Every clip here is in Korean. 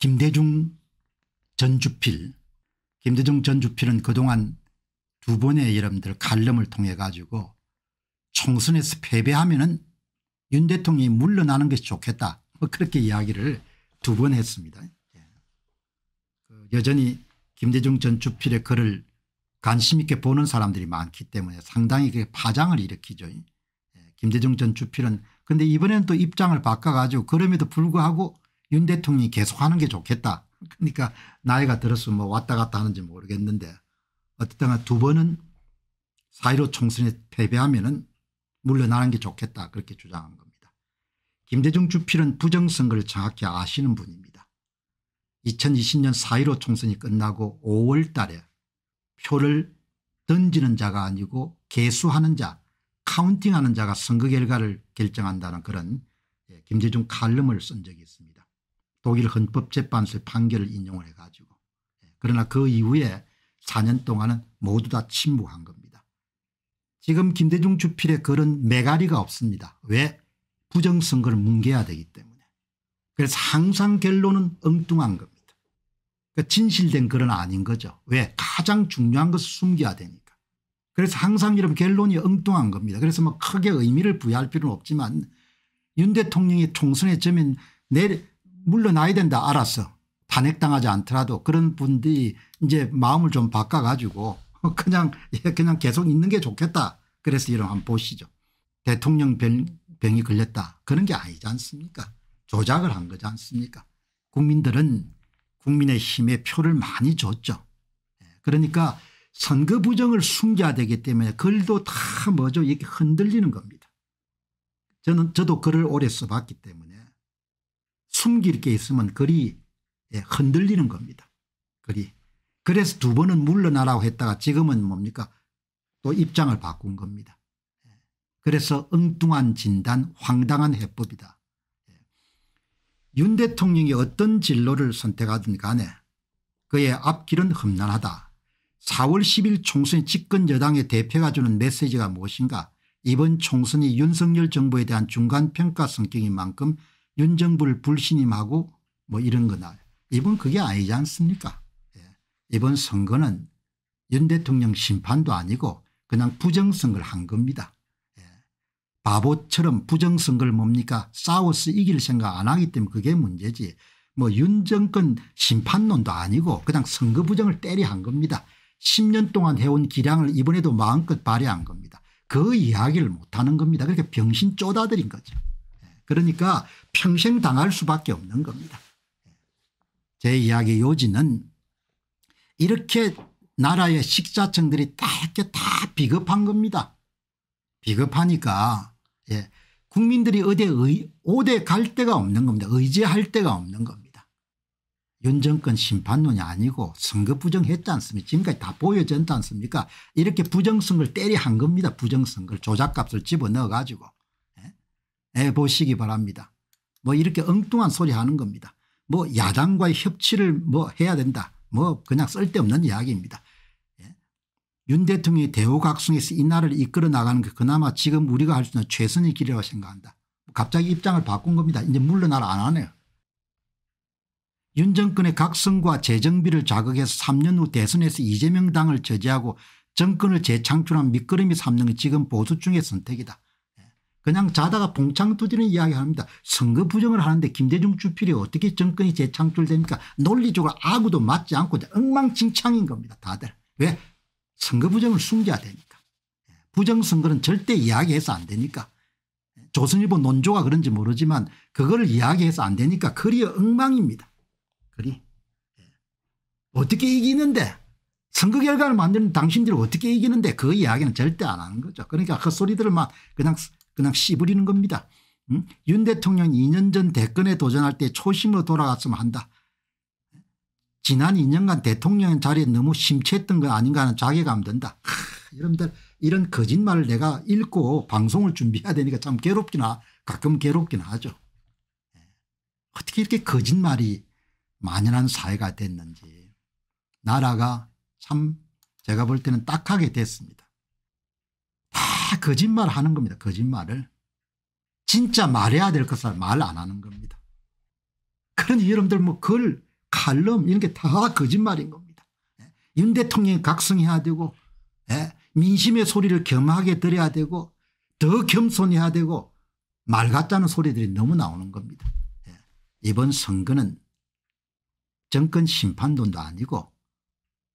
김대중 전주필 김대중 전주필은 그동안 두 번의 여러분들 갈름을 통해 가지고 총선에서 패배하면 은윤 대통령이 물러나는 것이 좋겠다 뭐 그렇게 이야기를 두 번 했습니다. 예. 그 여전히 김대중 전주필의 글을 관심 있게 보는 사람들이 많기 때문에 상당히 그 파장을 일으키죠. 예. 김대중 전주필은 근데 이번에는 또 입장을 바꿔 가지고 그럼에도 불구하고 윤 대통령이 계속하는 게 좋겠다. 그러니까 나이가 들었으면 뭐 왔다 갔다 하는지 모르겠는데 어쨌든 두 번은 사이로 총선에 패배하면 은 물러나는 게 좋겠다 그렇게 주장한 겁니다. 김대중 주필은 부정선거를 정확히 아시는 분입니다. 2020년 사이로 총선이 끝나고 5월 달에 표를 던지는 자가 아니고 개수하는 자 카운팅하는 자가 선거 결과를 결정한다는 그런 예, 김대중 칼럼을 쓴 적이 있습니다. 독일 헌법재판소의 판결을 인용을 해가지고 예, 그러나 그 이후에 4년 동안은 모두 다 침묵한 겁니다. 지금 김대중 주필에 그런 메가리가 없습니다. 왜? 부정선거를 뭉개야 되기 때문에. 그래서 항상 결론은 엉뚱한 겁니다. 그러니까 진실된 글은 아닌 거죠. 왜? 가장 중요한 것을 숨겨야 되니까. 그래서 항상 이런 결론이 엉뚱한 겁니다. 그래서 뭐 크게 의미를 부여할 필요는 없지만 윤 대통령이 총선에 점면 내 물러나야 된다 알았어. 탄핵당하지 않더라도 그런 분들이 이제 마음을 좀 바꿔가지고 그냥 예, 그냥 계속 있는 게 좋겠다. 그래서 이런 한번 보시죠. 대통령 병, 이 걸렸다. 그런 게 아니지 않습니까 조작을 한 거지 않습니까 국민들은 국민의 힘에 표를 많이 줬죠. 예, 그러니까 선거 부정을 숨겨야 되기 때문에 글도 다 뭐죠 이렇게 흔들리는 겁니다. 저는 저도 글을 오래 써봤기 때문에 숨길 게 있으면 글이 예, 흔들리는 겁니다. 글이. 그래서 두 번은 물러나라고 했다가 지금은 뭡니까 또 입장을 바꾼 겁니다. 예. 그래서 엉뚱한 진단 황당한 해법이다. 예. 윤 대통령이 어떤 진로를 선택하든 간에 그의 앞길은 험난하다. 4월 10일 총선 집권 여당의 대표가 주는 메시지가 무엇인가 이번 총선이 윤석열 정부에 대한 중간평가 성격인 만큼 윤 정부를 불신임하고 뭐 이런 거나 이번 그게 아니지 않습니까 예. 이번 선거는 윤 대통령 심판도 아니고 그냥 부정선거를 한 겁니다. 예. 바보처럼 부정선거를 뭡니까 싸워서 이길 생각 안 하기 때문에 그게 문제지 뭐윤 정권 심판론도 아니고 그냥 선거 부정을 때리한 겁니다. 10년 동안 해온 기량을 이번에도 마음껏 발휘한 겁니다. 그 이야기를 못하는 겁니다. 그렇게 병신 쪼다들인 거죠. 그러니까 평생 당할 수밖에 없는 겁니다. 제 이야기 요지는 이렇게 나라의 식자청들이다 이렇게 다 비겁한 겁니다. 비겁하니까 예. 국민들이 어디에 의, 오대 갈 데가 없는 겁니다. 의지할 데가 없는 겁니다. 윤 정권 심판론이 아니고 선거 부정했지 않습니까 지금까지 다 보여졌지 않습니까 이렇게 부정선거를 때리한 겁니다. 부정선거를 조작값을 집어넣어 가지고. 해보시기 바랍니다. 뭐 이렇게 엉뚱한 소리 하는 겁니다. 뭐 야당과의 협치를 뭐 해야 된다. 뭐 그냥 쓸데없는 이야기입니다. 예. 윤 대통령이 대우각성에서 이 나라를 이끌어 나가는 게 그나마 지금 우리가 할 수 있는 최선의 길이라고 생각한다. 갑자기 입장을 바꾼 겁니다. 이제 물러나라 안 하네요. 윤 정권의 각성과 재정비를 자극해서 3년 후 대선에서 이재명 당을 저지하고 정권을 재창출한 밑거름이 삼는 게 지금 보수 중의 선택이다. 그냥 자다가 봉창 두드리는 이야기 합니다. 선거 부정을 하는데 김대중 주필이 어떻게 정권이 재창출됩니까 논리적으로 아구도 맞지 않고 엉망진창인 겁니다. 다들. 왜? 선거 부정을 숨겨야 되니까. 예, 부정선거는 절대 이야기해서 안 되니까. 예, 조선일보 논조가 그런지 모르지만 그거를 이야기해서 안 되니까 글이 엉망입니다. 글이. 예. 어떻게 이기는데 선거 결과를 만드는 당신들이 어떻게 이기는데 그 이야기는 절대 안 하는 거죠. 그러니까 그 소리들만 그냥 그냥 씨부리는 겁니다. 음? 윤대통령 2년 전 대권에 도전할 때 초심으로 돌아갔으면 한다. 지난 2년간 대통령 자리에 너무 심취했던 거 아닌가 하는 자괴감 든다. 하, 여러분들 이런 거짓말을 내가 읽고 방송을 준비해야 되니까 참 괴롭기나 가끔 괴롭긴 하죠. 예. 어떻게 이렇게 거짓말이 만연한 사회가 됐는지 나라가 참 제가 볼 때는 딱하게 됐습니다. 거짓말을 하는 겁니다. 거짓말을. 진짜 말해야 될 것을 말 안 하는 겁니다. 그러니 여러분들 뭐 글, 칼럼 이런 게 다 거짓말인 겁니다. 예. 윤 대통령이 각성해야 되고 예. 민심의 소리를 겸하게 들어야 되고 더 겸손해야 되고 말 같다는 소리들이 너무 나오는 겁니다. 예. 이번 선거는 정권 심판론도 아니고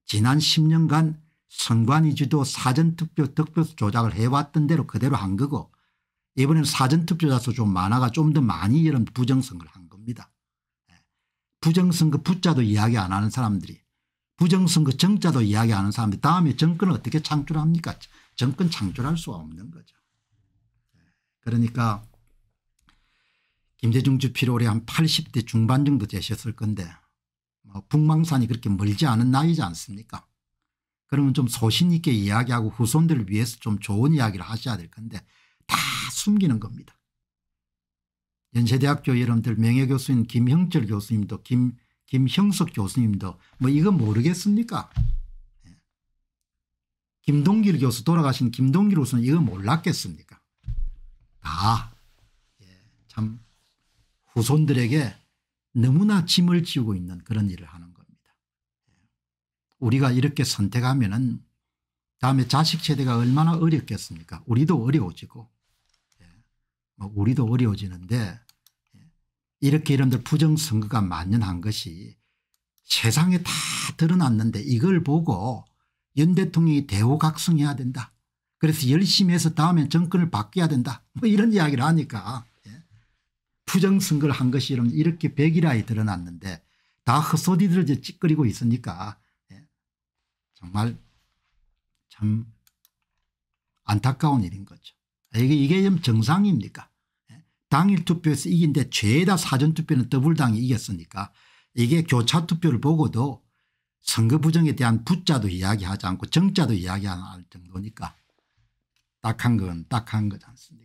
지난 10년간 선관위지도 사전투표 득표수 조작을 해왔던 대로 그대로 한 거고 이번에는 사전투표자수 좀 많아가 좀 더 많이 이런 부정선거를 한 겁니다. 예. 부정선거 부자도 이야기 안 하는 사람들이 부정선거 정자도 이야기 안 하는 사람들이 다음에 정권을 어떻게 창출합니까 정권 창출할 수가 없는 거죠. 예. 그러니까 김대중 주필 올해 한 80대 중반 정도 되셨을 건데 뭐 북망산이 그렇게 멀지 않은 나이지 않습니까 그러면 좀 소신 있게 이야기하고 후손들을 위해서 좀 좋은 이야기를 하셔야 될 건데 다 숨기는 겁니다. 연세대학교 여러분들 명예교수인 김형철 교수님도 김, 김형석 교수님도 뭐 이거 모르겠습니까? 예. 김동길 교수 돌아가신 김동길 교수는 이거 몰랐겠습니까? 다참 아, 예, 후손들에게 너무나 짐을 지우고 있는 그런 일을 하는 우리가 이렇게 선택하면 은 다음에 자식 세대가 얼마나 어렵겠습니까 우리도 어려워지고 예. 뭐 우리도 어려워지는데 예. 이렇게 이런들 부정선거가 만연한 것이 세상에 다 드러났는데 이걸 보고 윤 대통령이 대호각성해야 된다. 그래서 열심히 해서 다음에 정권을 바뀌어야 된다. 뭐 이런 이야기를 하니까 예. 부정선거를 한 것이 이렇게 백일화에 드러났는데 다 헛소리들을 찌끄리고 있으니까 정말 참 안타까운 일인 거죠. 이게, 이게 좀 정상입니까? 예? 당일 투표에서 이긴데 죄다 사전투표는 더블당이 이겼으니까 이게 교차투표를 보고도 선거 부정에 대한 부자도 이야기하지 않고 정자도 이야기하는 정도니까 딱한 건 딱한 거지 않습니까